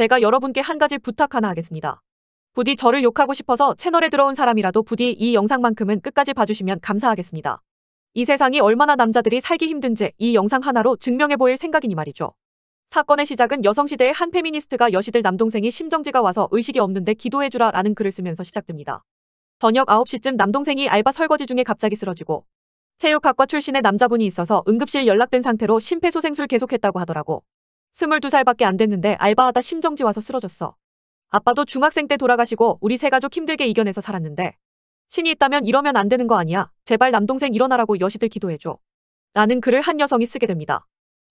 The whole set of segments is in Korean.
제가 여러분께 한 가지 부탁 하나 하겠습니다. 부디 저를 욕하고 싶어서 채널에 들어온 사람이라도 부디 이 영상만큼은 끝까지 봐주시면 감사하겠습니다. 이 세상이 얼마나 남자들이 살기 힘든지 이 영상 하나로 증명해보일 생각이니 말이죠. 사건의 시작은 여성시대의 한 페미니스트가 여시들 남동생이 심정지가 와서 의식이 없는데 기도해주라 라는 글을 쓰면서 시작됩니다. 저녁 9시쯤 남동생이 알바 설거지 중에 갑자기 쓰러지고 체육학과 출신의 남자분이 있어서 응급실 연락된 상태로 심폐소생술 계속했다고 하더라고. 22살밖에 안 됐는데 알바하다 심정지 와서 쓰러졌어. 아빠도 중학생 때 돌아가시고 우리 세 가족 힘들게 이겨내서 살았는데 신이 있다면 이러면 안 되는 거 아니야. 제발 남동생 일어나라고 여시들 기도해줘. 라는 글을 한 여성이 쓰게 됩니다.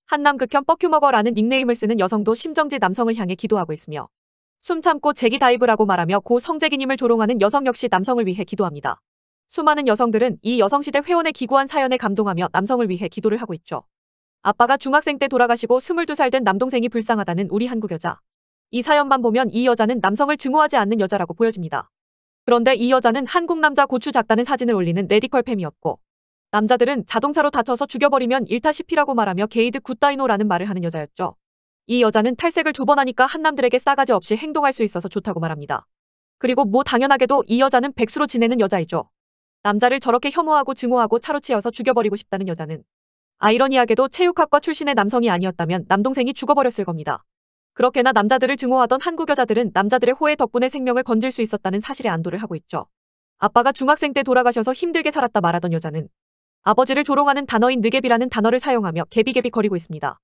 한남 극혐 뻐큐먹어라는 닉네임을 쓰는 여성도 심정지 남성을 향해 기도하고 있으며 숨 참고 제기 다이브라고 말하며 고 성재기님을 조롱하는 여성 역시 남성을 위해 기도합니다. 수많은 여성들은 이 여성시대 회원의 기구한 사연에 감동하며 남성을 위해 기도를 하고 있죠. 아빠가 중학생 때 돌아가시고 22살 된 남동생이 불쌍하다는 우리 한국 여자. 이 사연만 보면 이 여자는 남성을 증오하지 않는 여자라고 보여집니다. 그런데 이 여자는 한국 남자 고추 작다는 사진을 올리는 레디컬 팸이었고 남자들은 자동차로 다쳐서 죽여버리면 일타시피라고 말하며 게이드 굿다이노라는 말을 하는 여자였죠. 이 여자는 탈색을 두 번 하니까 한남들에게 싸가지 없이 행동할 수 있어서 좋다고 말합니다. 그리고 뭐 당연하게도 이 여자는 백수로 지내는 여자이죠. 남자를 저렇게 혐오하고 증오하고 차로 치여서 죽여버리고 싶다는 여자는 아이러니하게도 체육학과 출신의 남성이 아니었다면 남동생이 죽어버렸을 겁니다. 그렇게나 남자들을 증오하던 한국 여자들은 남자들의 호의 덕분에 생명을 건질 수 있었다는 사실에 안도를 하고 있죠. 아빠가 중학생 때 돌아가셔서 힘들게 살았다 말하던 여자는 아버지를 조롱하는 단어인 느개비라는 단어를 사용하며 개비개비 거리고 있습니다.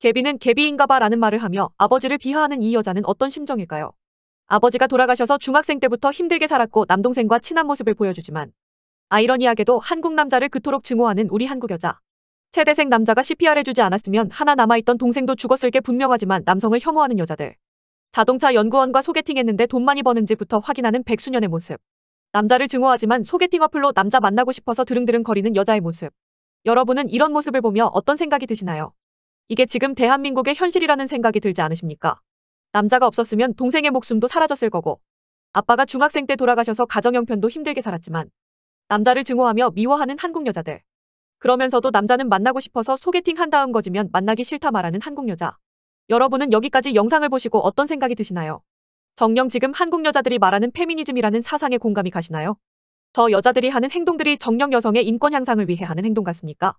개비는 개비인가봐 라는 말을 하며 아버지를 비하하는 이 여자는 어떤 심정일까요? 아버지가 돌아가셔서 중학생 때부터 힘들게 살았고 남동생과 친한 모습을 보여주지만 아이러니하게도 한국 남자를 그토록 증오하는 우리 한국 여자. 최대생 남자가 CPR 해주지 않았으면 하나 남아있던 동생도 죽었을 게 분명하지만 남성을 혐오하는 여자들. 자동차 연구원과 소개팅했는데 돈 많이 버는지부터 확인하는 백수년의 모습. 남자를 증오하지만 소개팅 어플로 남자 만나고 싶어서 드릉드릉 거리는 여자의 모습. 여러분은 이런 모습을 보며 어떤 생각이 드시나요? 이게 지금 대한민국의 현실이라는 생각이 들지 않으십니까? 남자가 없었으면 동생의 목숨도 사라졌을 거고 아빠가 중학생 때 돌아가셔서 가정 형편도 힘들게 살았지만 남자를 증오하며 미워하는 한국 여자들. 그러면서도 남자는 만나고 싶어서 소개팅 한 다음 거지면 만나기 싫다 말하는 한국 여자. 여러분은 여기까지 영상을 보시고 어떤 생각이 드시나요? 정녕 지금 한국 여자들이 말하는 페미니즘이라는 사상에 공감이 가시나요? 저 여자들이 하는 행동들이 정녕 여성의 인권 향상을 위해 하는 행동 같습니까?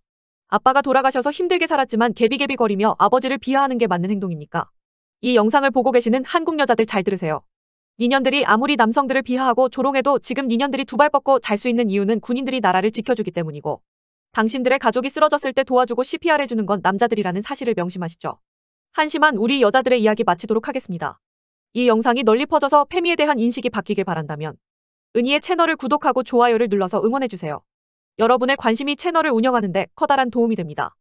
아빠가 돌아가셔서 힘들게 살았지만 개비개비 거리며 아버지를 비하하는 게 맞는 행동입니까? 이 영상을 보고 계시는 한국 여자들 잘 들으세요. 니년들이 아무리 남성들을 비하하고 조롱해도 지금 니년들이 두 발 뻗고 잘 수 있는 이유는 군인들이 나라를 지켜주기 때문이고 당신들의 가족이 쓰러졌을 때 도와주고 CPR 해주는 건 남자들이라는 사실을 명심하시죠. 한심한 우리 여자들의 이야기 마치도록 하겠습니다. 이 영상이 널리 퍼져서 페미에 대한 인식이 바뀌길 바란다면 은희의 채널을 구독하고 좋아요를 눌러서 응원해주세요. 여러분의 관심이 채널을 운영하는 데 커다란 도움이 됩니다.